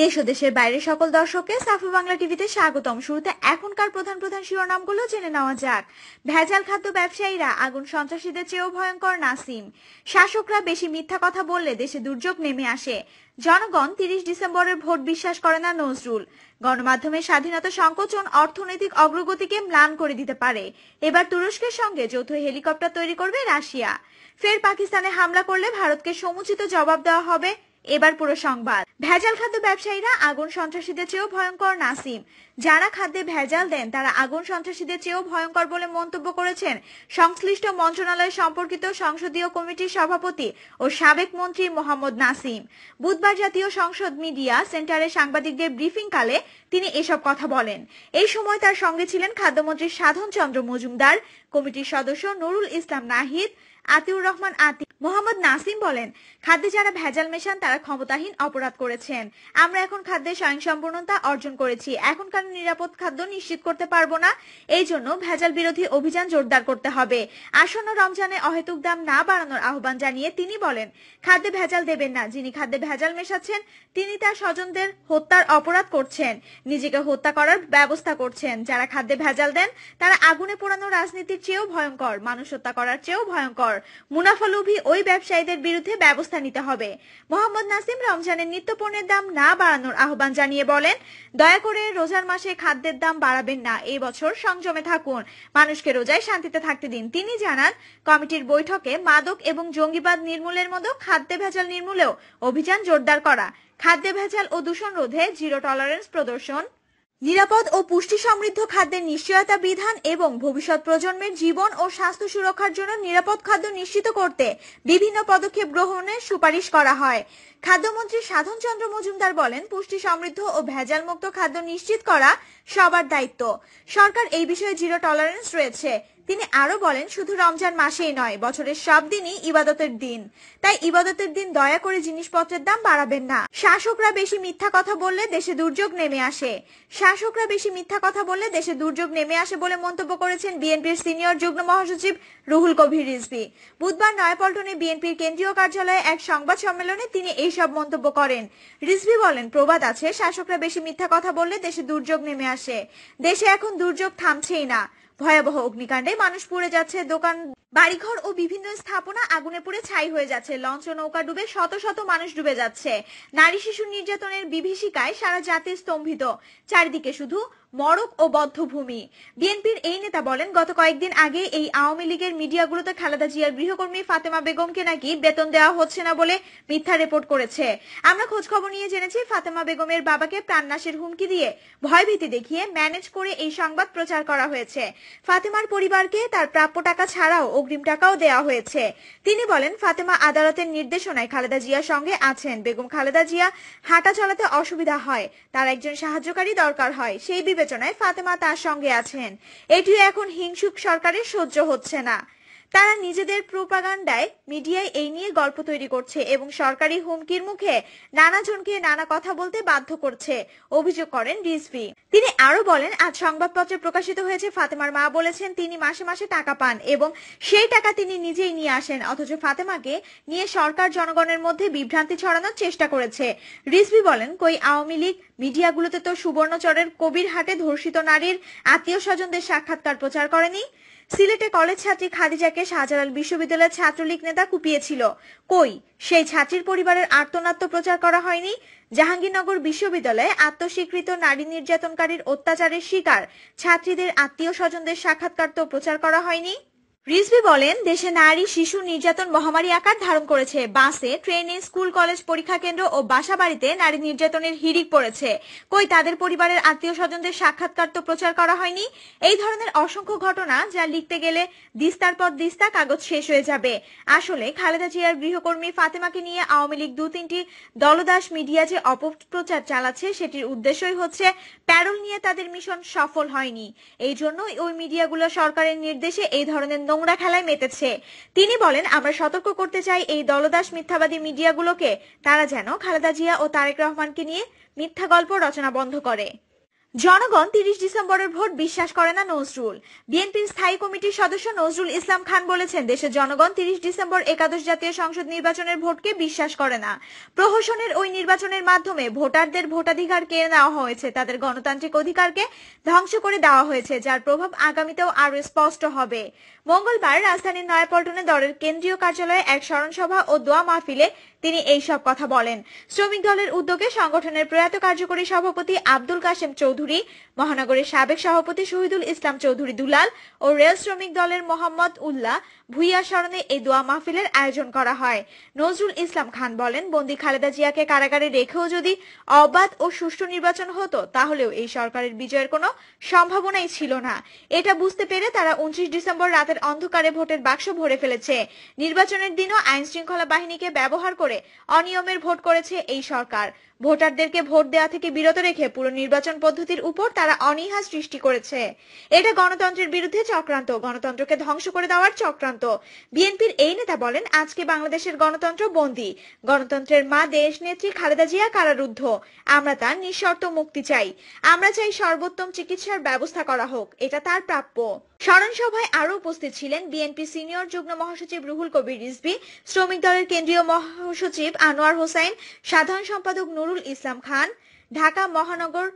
দেশ ও দেশের বাইরে সকল দর্শককে সাফু বাংলা টিভিতে স্বাগতম শুরুতে এখনকার প্রধান প্রধান শিরোনামগুলো জেনে নেওয়া যাক ভেজাল খাদ্য ব্যবসায়ীরা আগুন সন্ত্রাসীদের চেয়েও ভয়ঙ্কর নাসিম শাসকরা বেশি মিথ্যা কথা বললে দেশে দুর্যোগ নেমে আসে জনগণ তিরিশ ডিসেম্বরের ভোট বিশ্বাস করে না নজরুল গণমাধ্যমের স্বাধীনতা সংকোচন অর্থনৈতিক অগ্রগতিকে ম্লান করে দিতে পারে এবার তুরস্কের সঙ্গে যৌথ হেলিকপ্টার তৈরি করবে রাশিয়া ফের পাকিস্তানে হামলা করলে ভারতকে সমুচিত জবাব দেওয়া হবে এবার পুরো সংবাদ ভেজাল খাদ্য ব্যবসায়ীরা আগুন সন্ত্রাসীদের চেয়েও ভয়ঙ্কর নাসিম যারা খাদ্যে ভেজাল দেন তারা আগুন সন্ত্রাসীদের চেয়েও ভয়ঙ্কর বলে মন্তব্য করেছেন সংশ্লিষ্ট মন্ত্রণালয় সম্পর্কিত সংসদীয় কমিটির সভাপতি ও সাবেক মন্ত্রী মোহাম্মদ নাসিম বুধবার জাতীয় সংসদ মিডিয়া সেন্টারে সাংবাদিকদের ব্রিফিং কালে তিনি এসব কথা বলেন এই সময় তার সঙ্গে ছিলেন খাদ্যমন্ত্রী সাধন চন্দ্র মজুমদার কমিটির সদস্য নুরুল ইসলাম নাহিদ আতিউর রহমান আতি মোহাম্মদ নাসিম বলেন খাদ্যে যারা ভেজাল মেশান তারা ক্ষমতাহীন অপরাধ করেছেন আমরা এখন খাদ্যে স্বয়ংসম্পূর্ণতা অর্জন করেছি এখন কেন নিরাপদ খাদ্য নিশ্চিত করতে পারবো না এই জন্য ভেজাল বিরোধী অভিযান জোরদার করতে হবে আসন্ন রমজানে অহেতুক দাম না বাড়ানোর আহ্বান জানিয়ে তিনি বলেন খাদ্যে ভেজাল দেবেন না যিনি খাদ্যে ভেজাল মেশাচ্ছেন তিনি তার স্বজনদের হত্যার অপরাধ করছেন নিজেকে হত্যা করার ব্যবস্থা করছেন যারা খাদ্যে ভেজাল দেন তারা আগুনে পোড়ানো রাজনীতির চেয়েও ভয়ঙ্কর মানুষ হত্যা করার চেয়েও ভয়ঙ্কর কর মুনাফালোভী ওই ব্যবসায়ীদের বিরুদ্ধে ব্যবস্থা নিতে হবে মোহাম্মদ নাসিম রমজানের নিত্যপণ্যের দাম না বাড়ানোর আহ্বান জানিয়ে বলেন দয়া করে রোজার মাসে খাদ্যের দাম বাড়াবেন না এই বছর সংযমে থাকুন মানুষকে রোজায় শান্তিতে থাকতে দিন তিনি জানান কমিটির বৈঠকে মাদক এবং জঙ্গিবাদ নির্মূলের মতো খাদ্যে ভেজাল নির্মূলেও অভিযান জোরদার করা খাদ্যে ভেজাল ও দূষণ রোধে জিরো টলারেন্স প্রদর্শন নিরাপদ ও পুষ্টি সমৃদ্ধ খাদ্যের নিশ্চয়তা বিধান এবং ভবিষ্যৎ প্রজন্মের জীবন ও স্বাস্থ্য সুরক্ষার জন্য নিরাপদ খাদ্য নিশ্চিত করতে বিভিন্ন পদক্ষেপ গ্রহণের সুপারিশ করা হয় খাদ্যমন্ত্রী সাধন চন্দ্র মজুমদার বলেন পুষ্টি সমৃদ্ধ ও ভেজাল মুক্ত খাদ্য নিশ্চিত করা সবার দায়িত্ব সরকার এই বিষয়ে জিরো টলারেন্স রয়েছে তিনি আরো বলেন শুধু রমজান মাসেই নয় বছরের সব দিনই ইবাদতের দিন তাই ইবাদতের দিন দয়া করে জিনিসপত্রের দাম বাড়াবেন না শাসকরা বেশি মিথ্যা কথা বললে দেশে দুর্যোগ নেমে আসে শাসকরা বেশি মিথ্যা কথা বললে দেশে দুর্যোগ নেমে আসে বলে মন্তব্য করেছেন বিএনপির সিনিয়র যুগ্ম মহাসচিব রুহুল কবির রিজভি বুধবার নয়াপল্টনে বিএনপির কেন্দ্রীয় কার্যালয়ে এক সংবাদ সম্মেলনে তিনি এইসব মন্তব্য করেন রিজভি বলেন প্রবাদ আছে শাসকরা বেশি মিথ্যা কথা বললে দেশে দুর্যোগ নেমে আসে দেশে এখন দুর্যোগ থামছেই না ভয়াবহ অগ্নিকাণ্ডে মানুষ পুড়ে যাচ্ছে দোকান বাড়িঘর ও বিভিন্ন স্থাপনা আগুনে পুড়ে ছাই হয়ে যাচ্ছে লঞ্চ নৌকা ডুবে শত শত মানুষ ডুবে যাচ্ছে নারী শিশু নির্যাতনের বিভীষিকায় সারা জাতি স্তম্ভিত চারিদিকে শুধু মরক ও বদ্ধভূমি বিএনপির এই নেতা বলেন গত কয়েকদিন আগে এই আওয়ামী লীগের মিডিয়াগুলোতে খালেদা জিয়ার গৃহকর্মী ফাতেমা বেগমকে নাকি বেতন দেওয়া হচ্ছে না বলে মিথ্যা রিপোর্ট করেছে আমরা খোঁজ খবর নিয়ে জেনেছি ফাতেমা বেগমের বাবাকে প্রাণনাশের হুমকি দিয়ে ভয়ভীতি দেখিয়ে ম্যানেজ করে এই সংবাদ প্রচার করা হয়েছে ফাতেমার পরিবারকে তার প্রাপ্য টাকা ছাড়াও অগ্রিম টাকাও দেওয়া হয়েছে তিনি বলেন ফাতেমা আদালতের নির্দেশনায় খালেদা জিয়ার সঙ্গে আছেন বেগম খালেদা জিয়া হাঁটা চলাতে অসুবিধা হয় তার একজন সাহায্যকারী দরকার হয় সেই বিবেচনায় ফাতেমা তার সঙ্গে আছেন এটিও এখন হিংসুক সরকারের সহ্য হচ্ছে না তারা নিজেদের প্রোপাগান্ডায় মিডিয়ায় এই নিয়ে গল্প তৈরি করছে এবং সরকারি হুমকির মুখে নানাজনকে নানা কথা বলতে বাধ্য করছে অভিযোগ করেন রিজভি তিনি আরো বলেন আজ সংবাদপত্রে প্রকাশিত হয়েছে ফাতেমার মা বলেছেন তিনি মাসে মাসে টাকা পান এবং সেই টাকা তিনি নিজেই নিয়ে আসেন অথচ ফাতেমাকে নিয়ে সরকার জনগণের মধ্যে বিভ্রান্তি ছড়ানোর চেষ্টা করেছে রিজভি বলেন কই আওয়ামী লীগ মিডিয়াগুলোতে তো সুবর্ণচরের কবির হাটে ধর্ষিত নারীর আত্মীয় স্বজনদের সাক্ষাৎকার প্রচার করেনি সিলেটে কলেজ ছাত্রী খাদিজাকে শাহজালাল বিশ্ববিদ্যালয়ের ছাত্রলীগ নেতা কুপিয়েছিল কই সেই ছাত্রীর পরিবারের আত্মনাত্ম প্রচার করা হয়নি জাহাঙ্গীরনগর বিশ্ববিদ্যালয়ে আত্মস্বীকৃত নারী নির্যাতনকারীর অত্যাচারের শিকার ছাত্রীদের আত্মীয় স্বজনদের সাক্ষাৎকার তো প্রচার করা হয়নি রিজভি বলেন দেশে নারী শিশু নির্যাতন মহামারী আকার ধারণ করেছে বাসে ট্রেনে স্কুল কলেজ পরীক্ষা কেন্দ্র ও বাসা বাড়িতে নারী নির্যাতনের হিড়িক পড়েছে কই তাদের পরিবারের আত্মীয় স্বজনদের সাক্ষাৎকার তো প্রচার করা হয়নি এই ধরনের অসংখ্য ঘটনা যা লিখতে গেলে দিস্তার পর দিস্তা কাগজ শেষ হয়ে যাবে আসলে খালেদা জিয়ার গৃহকর্মী ফাতেমাকে নিয়ে আওয়ামী লীগ দু তিনটি দলদাস মিডিয়া যে অপপ্রচার চালাচ্ছে সেটির উদ্দেশ্যই হচ্ছে প্যারল নিয়ে তাদের মিশন সফল হয়নি এই জন্য ওই মিডিয়াগুলো সরকারের নির্দেশে এই ধরনের নোংরা খেলায় মেতেছে তিনি বলেন আমরা সতর্ক করতে চাই এই দলদাস মিথ্যাবাদী মিডিয়াগুলোকে তারা যেন খালেদা জিয়া ও তারেক রহমানকে নিয়ে মিথ্যা গল্প রচনা বন্ধ করে জনগণ তিরিশ ডিসেম্বরের ভোট বিশ্বাস করে না নজরুল বিএনপির স্থায়ী কমিটির সদস্য নজরুল ইসলাম খান বলেছেন দেশের জনগণ তিরিশ ডিসেম্বর একাদশ জাতীয় সংসদ নির্বাচনের ভোটকে বিশ্বাস করে না প্রহসনের ওই নির্বাচনের মাধ্যমে ভোটারদের ভোটাধিকার কেড়ে নেওয়া হয়েছে তাদের গণতান্ত্রিক অধিকারকে ধ্বংস করে দেওয়া হয়েছে যার প্রভাব আগামীতেও আরও স্পষ্ট হবে মঙ্গলবার রাজধানীর নয়াপল্টনে দলের কেন্দ্রীয় কার্যালয়ে এক স্মরণসভা ও দোয়া মাহফিলে তিনি এই সব কথা বলেন শ্রমিক দলের উদ্যোগে সংগঠনের প্রয়াত কার্যকরী সভাপতি আব্দুল কাশেম চৌধুরী মহানগরের সাবেক সভাপতি শহীদুল ইসলাম চৌধুরী দুলাল ও রেল শ্রমিক দলের মোহাম্মদ উল্লাহ ভুইয়া স্মরণে এই দোয়া মাহফিলের আয়োজন করা হয় নজরুল ইসলাম খান বলেন বন্দী খালেদা জিয়াকে কারাগারে রেখেও যদি অবাধ ও সুষ্ঠু নির্বাচন হতো তাহলেও এই সরকারের বিজয়ের কোনো সম্ভাবনাই ছিল না এটা বুঝতে পেরে তারা উনত্রিশ ডিসেম্বর রাতের অন্ধকারে ভোটের বাক্স ভরে ফেলেছে নির্বাচনের দিনও আইন শৃঙ্খলা বাহিনীকে ব্যবহার করে করে অনিয়মের ভোট করেছে এই সরকার ভোটারদেরকে ভোট দেওয়া থেকে বিরত রেখে পুরো নির্বাচন পদ্ধতির উপর তারা অনীহা সৃষ্টি করেছে এটা গণতন্ত্রের বিরুদ্ধে চক্রান্ত গণতন্ত্রকে ধ্বংস করে দেওয়ার চক্রান্ত বিএনপির এই নেতা বলেন আজকে বাংলাদেশের গণতন্ত্র বন্দী গণতন্ত্রের মা দেশ নেত্রী খালেদা জিয়া কারারুদ্ধ আমরা তার নিঃশর্ত মুক্তি চাই আমরা চাই সর্বোত্তম চিকিৎসার ব্যবস্থা করা হোক এটা তার প্রাপ্য স্মরণ সভায় আরো উপস্থিত ছিলেন বিএনপি সিনিয়র যুগ্ম মহাসচিব রুহুল কবির রিজবি শ্রমিক দলের কেন্দ্রীয় মহাসচিব আনোয়ার হোসাইন সাধারণ সম্পাদক নুরুল নুরুল ইসলাম খান ঢাকা মহানগর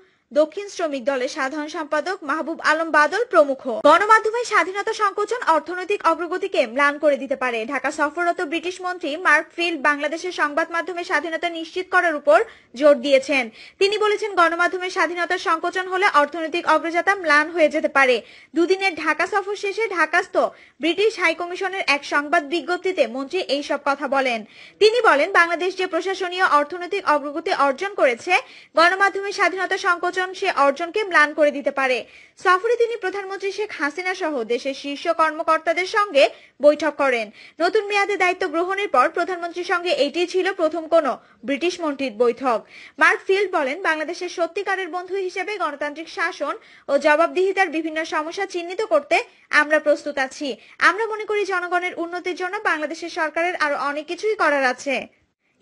দক্ষিণ শ্রমিক দলের সাধারণ সম্পাদক মাহবুব আলম বাদল প্রমুখ গণমাধ্যমে স্বাধীনতা সংকোচন অর্থনৈতিক অগ্রগতিকে ম্লান করে দিতে পারে ঢাকা সফররত ব্রিটিশ মন্ত্রী মার্ক ফিল্ড বাংলাদেশের সংবাদ মাধ্যমে স্বাধীনতা নিশ্চিত করার উপর জোর দিয়েছেন তিনি বলেছেন গণমাধ্যমের স্বাধীনতা সংকোচন হলে অর্থনৈতিক অগ্রযাত্রা ম্লান হয়ে যেতে পারে দুদিনের ঢাকা সফর শেষে ঢাকাস্থ ব্রিটিশ হাইকমিশনের এক সংবাদ বিজ্ঞপ্তিতে মন্ত্রী এই সব কথা বলেন তিনি বলেন বাংলাদেশ যে প্রশাসনীয় অর্থনৈতিক অগ্রগতি অর্জন করেছে গণমাধ্যমের স্বাধীনতা সংকোচন নির্বাচন সে অর্জনকে ম্লান করে দিতে পারে সফরে তিনি প্রধানমন্ত্রী শেখ হাসিনা সহ দেশের শীর্ষ কর্মকর্তাদের সঙ্গে বৈঠক করেন নতুন মেয়াদে দায়িত্ব গ্রহণের পর প্রধানমন্ত্রীর সঙ্গে এটি ছিল প্রথম কোনো ব্রিটিশ মন্ত্রীর বৈঠক মার্ক ফিল্ড বলেন বাংলাদেশের সত্যিকারের বন্ধু হিসেবে গণতান্ত্রিক শাসন ও জবাবদিহিতার বিভিন্ন সমস্যা চিহ্নিত করতে আমরা প্রস্তুত আছি আমরা মনে করি জনগণের উন্নতির জন্য বাংলাদেশের সরকারের আরো অনেক কিছুই করার আছে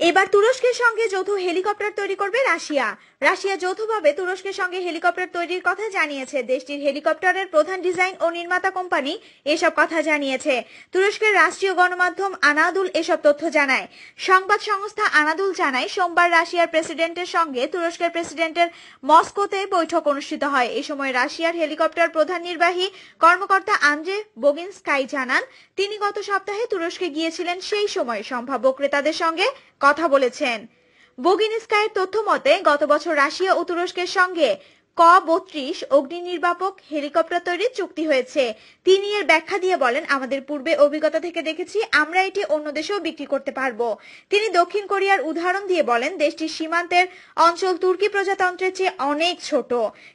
এবার তুরস্কের সঙ্গে যৌথ হেলিকপ্টার তৈরি করবে রাশিয়া রাশিয়া যৌথভাবে তুরস্কের সঙ্গে হেলিকপ্টার তৈরির কথা জানিয়েছে দেশটির হেলিকপ্টারের প্রধান ডিজাইন ও নির্মাতা কোম্পানি এসব কথা জানিয়েছে তুরস্কের রাষ্ট্রীয় গণমাধ্যম আনাদুল এসব তথ্য জানায় সংবাদ সংস্থা আনাদুল জানায় সোমবার রাশিয়ার প্রেসিডেন্টের সঙ্গে তুরস্কের প্রেসিডেন্টের মস্কোতে বৈঠক অনুষ্ঠিত হয় এ সময় রাশিয়ার হেলিকপ্টার প্রধান নির্বাহী কর্মকর্তা আন্দ্রে বোগিন স্কাই জানান তিনি গত সপ্তাহে তুরস্কে গিয়েছিলেন সেই সময় সম্ভাব্য ক্রেতাদের সঙ্গে কথা বলেছেন বগিনিস্কায়ের তথ্য মতে গত বছর রাশিয়া ও তুরস্কের সঙ্গে ক বত্রিশ অগ্নি নির্বাপক হেলিকপ্টার তৈরির চুক্তি হয়েছে তিনি এর ব্যাখ্যা দিয়ে বলেন আমাদের পূর্বে অভিজ্ঞতা থেকে দেখেছি আমরা এটি অন্য দেশেও বিক্রি করতে পারব তিনি দক্ষিণ কোরিয়ার উদাহরণ দিয়ে বলেন দেশটির সীমান্তের অঞ্চল তুর্কি প্রজাতন্ত্রের চেয়ে অনেক ছোট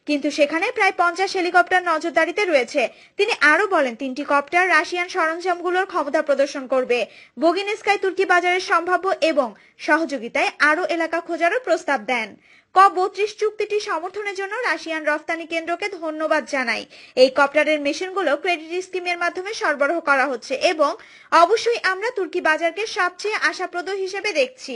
কিন্তু সেখানে প্রায় পঞ্চাশ হেলিকপ্টার নজরদারিতে রয়েছে তিনি আরও বলেন তিনটি কপ্টার রাশিয়ান সরঞ্জামগুলোর ক্ষমতা প্রদর্শন করবে বগিনেস্কায় তুর্কি বাজারের সম্ভাব্য এবং সহযোগিতায় আরও এলাকা খোঁজারও প্রস্তাব দেন কপ বত্রিশ চুক্তিটি সমর্থনের জন্য রাশিয়ান রফতানি কেন্দ্রকে ধন্যবাদ জানাই এই কপ্টারের মেশিনগুলো ক্রেডিট স্কিমের মাধ্যমে সরবরাহ করা হচ্ছে এবং অবশ্যই আমরা তুর্কি বাজারকে সবচেয়ে আশাপ্রদ হিসেবে দেখছি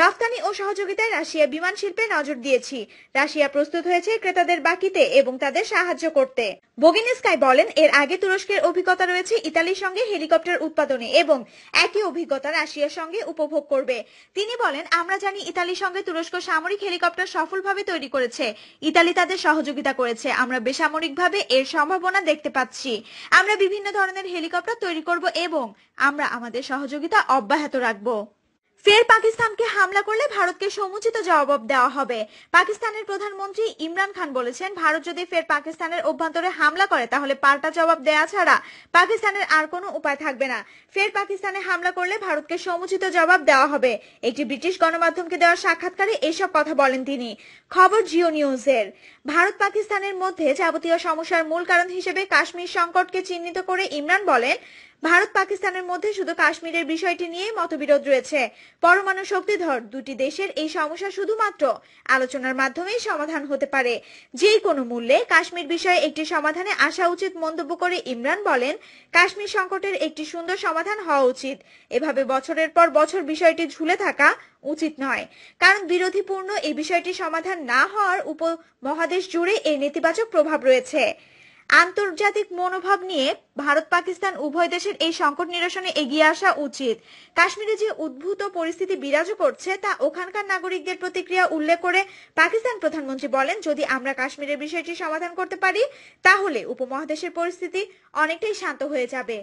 রফতানি ও সহযোগিতায় রাশিয়া বিমান শিল্পে নজর দিয়েছি রাশিয়া প্রস্তুত হয়েছে ক্রেতাদের বাকিতে এবং তাদের সাহায্য করতে বগিনেস্কাই বলেন এর আগে তুরস্কের অভিজ্ঞতা রয়েছে ইতালির সঙ্গে হেলিকপ্টার উৎপাদনে এবং একই অভিজ্ঞতা রাশিয়ার সঙ্গে উপভোগ করবে তিনি বলেন আমরা জানি ইতালির সঙ্গে তুরস্ক সামরিক হেলিকপ্টার সফলভাবে তৈরি করেছে ইতালি তাদের সহযোগিতা করেছে আমরা বেসামরিকভাবে এর সম্ভাবনা দেখতে পাচ্ছি আমরা বিভিন্ন ধরনের হেলিকপ্টার তৈরি করব এবং আমরা আমাদের সহযোগিতা অব্যাহত রাখবো ফের পাকিস্তানকে হামলা করলে ভারতকে সমুচিত জবাব দেওয়া হবে পাকিস্তানের প্রধানমন্ত্রী ইমরান খান বলেছেন ভারত যদি ফের পাকিস্তানের অভ্যন্তরে হামলা করে তাহলে পাল্টা জবাব দেয়া ছাড়া পাকিস্তানের আর কোনো উপায় থাকবে না ফের পাকিস্তানে হামলা করলে ভারতকে সমুচিত জবাব দেওয়া হবে একটি ব্রিটিশ গণমাধ্যমকে দেওয়া সাক্ষাৎকারে এসব কথা বলেন তিনি খবর জিও নিউজের ভারত পাকিস্তানের মধ্যে যাবতীয় সমস্যার মূল কারণ হিসেবে কাশ্মীর সংকটকে চিহ্নিত করে ইমরান বলেন ভারত পাকিস্তানের মধ্যে শুধু কাশ্মীরের বিষয়টি নিয়ে মতবিরোধ রয়েছে পরমাণু শক্তিধর দুটি দেশের এই সমস্যা শুধুমাত্র আলোচনার মাধ্যমেই সমাধান হতে পারে যে কোনো মূল্যে কাশ্মীর বিষয়ে একটি সমাধানে আসা উচিত মন্তব্য করে ইমরান বলেন কাশ্মীর সংকটের একটি সুন্দর সমাধান হওয়া উচিত এভাবে বছরের পর বছর বিষয়টি ঝুলে থাকা উচিত নয় কারণ বিরোধীপূর্ণ এই বিষয়টি সমাধান না হওয়ার উপমহাদেশ জুড়ে এর নেতিবাচক প্রভাব রয়েছে আন্তর্জাতিক মনোভাব নিয়ে ভারত পাকিস্তান উভয় দেশের এই সংকট নিরসনে এগিয়ে আসা উচিত কাশ্মীরে যে উদ্ভূত পরিস্থিতি বিরাজ করছে তা ওখানকার নাগরিকদের প্রতিক্রিয়া উল্লেখ করে পাকিস্তান প্রধানমন্ত্রী বলেন যদি আমরা কাশ্মীরের বিষয়টি সমাধান করতে পারি তাহলে উপমহাদেশের পরিস্থিতি অনেকটাই শান্ত হয়ে যাবে